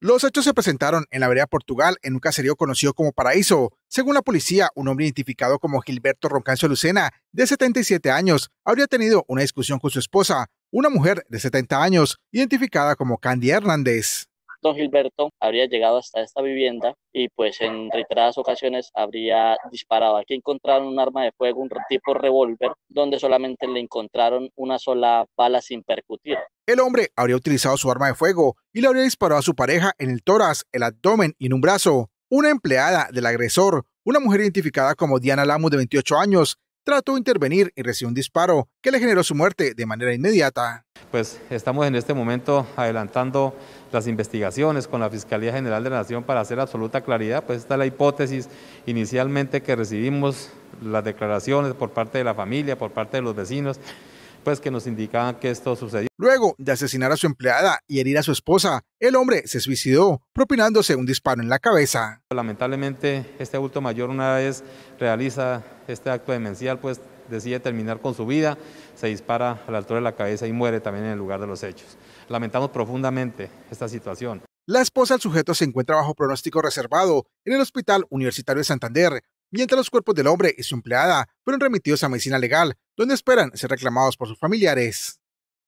Los hechos se presentaron en la vereda Portugal, en un caserío conocido como Paraíso. Según la policía, un hombre identificado como Gilberto Roncancio Lucena, de 77 años, habría tenido una discusión con su esposa, una mujer de 70 años, identificada como Candy Hernández. Don Gilberto habría llegado hasta esta vivienda y pues en reiteradas ocasiones habría disparado. Aquí encontraron un arma de fuego, un tipo revólver, donde solamente le encontraron una sola bala sin percutir. El hombre habría utilizado su arma de fuego y le habría disparado a su pareja en el tórax, el abdomen y en un brazo. Una empleada del agresor, una mujer identificada como Diana Lamus de 28 años, trató de intervenir y recibió un disparo que le generó su muerte de manera inmediata. Pues estamos en este momento adelantando las investigaciones con la Fiscalía General de la Nación para hacer absoluta claridad, pues está la hipótesis inicialmente que recibimos las declaraciones por parte de la familia, por parte de los vecinos, pues, que nos indicaban que esto sucedió. Luego de asesinar a su empleada y herir a su esposa, el hombre se suicidó, propinándose un disparo en la cabeza. Lamentablemente, este adulto mayor una vez realiza este acto demencial, pues decide terminar con su vida, se dispara a la altura de la cabeza y muere también en el lugar de los hechos. Lamentamos profundamente esta situación. La esposa del sujeto se encuentra bajo pronóstico reservado en el Hospital Universitario de Santander, mientras los cuerpos del hombre y su empleada fueron remitidos a medicina legal, donde esperan ser reclamados por sus familiares.